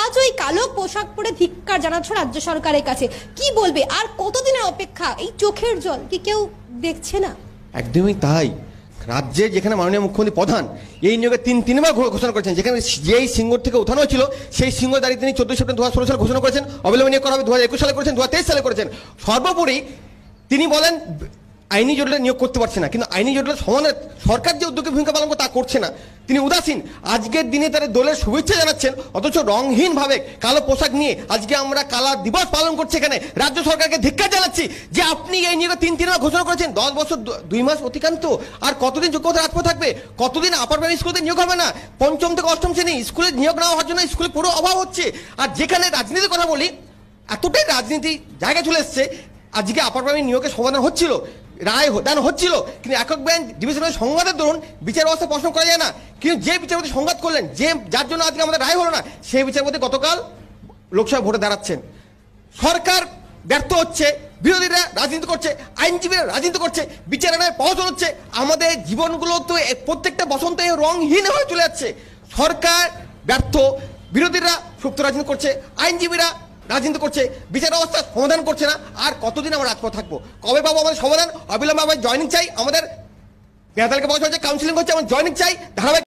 আজ ওই কালো পোশাক পরে ধিক্কার জানাচ্ছ রাজ্য সরকারের কাছে কি বলবে আর কতদিনের অপেক্ষা এই চোখের জল কি কেউ দেখছে না একদমই তাই রাজ্যে যেখানে মাননীয় মুখ্যমন্ত্রী প্রধান এই নিয়োগে তিন তিনবার ঘোষণা করেছেন যেখানে যেই সিংহ থেকে উঠানো হয়েছিল সেই সিংহ দাঁড়িয়ে তিনি চোদ্দ সেপ্টেম্বর দু হাজার ষোলো সালে ঘোষণা করেছেন অবিলম্বনীয় করা হবে দু হাজার একুশ সালে করেছেন দু হাজার তেইশ সালে করেছেন সর্বোপরি তিনি বলেন আইনি জটিলা নিয়োগ করতে পারছে না কিন্তু আইনি জটিলা সমাধান সরকার যে উদ্যোগে ভূমিকা পালন করে তা করছে না তিনি উদাসীন আজকের দিনে তারা দলের শুভেচ্ছা জানাচ্ছেন অথচ রংহীনভাবে কালো পোশাক নিয়ে আজকে আমরা কালা দিবস পালন করছি এখানে রাজ্য সরকারকে ধিক্ষা জানাচ্ছি যে আপনি এই নিয়ে তিন মাস ঘোষণা করেছেন দশ বছর দুই মাস অতিকান্ত আর কতদিন যোগ্যতা রাজপথ থাকবে কতদিন আপার প্রাইমারি স্কুলে নিয়োগ হবে না পঞ্চম থেকে অষ্টম শ্রেণী স্কুলে নিয়োগ না হওয়ার জন্য স্কুলে পুরো অভাব হচ্ছে আর যেখানে রাজনীতির কথা বলি এতটাই রাজনীতি জায়গায় চলে এসছে আজকে আপার প্রাইমারি নিয়োগের সমাধান হচ্ছিল রায় দান হচ্ছিল কিন্তু একক ব্যাংক ডিভিশনের সংঘাতের দরুন বিচার ব্যবস্থা প্রশ্ন করা যায় না কিন্তু যে বিচারপতি সংঘাত করলেন যে যার জন্য আজকে আমাদের রায় হলো না সেই বিচারপতি গতকাল লোকসভা ভোটে দাঁড়াচ্ছেন সরকার ব্যর্থ হচ্ছে বিরোধীরা রাজনীতি করছে আইনজীবীরা রাজনীতি করছে বিচারেরায় পাওয়া হচ্ছে আমাদের জীবনগুলো তো প্রত্যেকটা বসন্ত রংহীন হয়ে চলে যাচ্ছে সরকার ব্যর্থ বিরোধীরা সুপ্ত রাজনীতি করছে আইনজীবীরা রাজনীতি করছে বিচার ব্যবস্থা সমাধান করছে না আর কতদিন আমরা রাজপথ থাকবো কবে পাবো আমাদের সমাধান অবিলম্বে আমাদের জয়নিং চাই আমাদের বেহাতালকে বসা হচ্ছে কাউন্সিলিং হচ্ছে আমার জয়নিং চাই ধারাবাহিক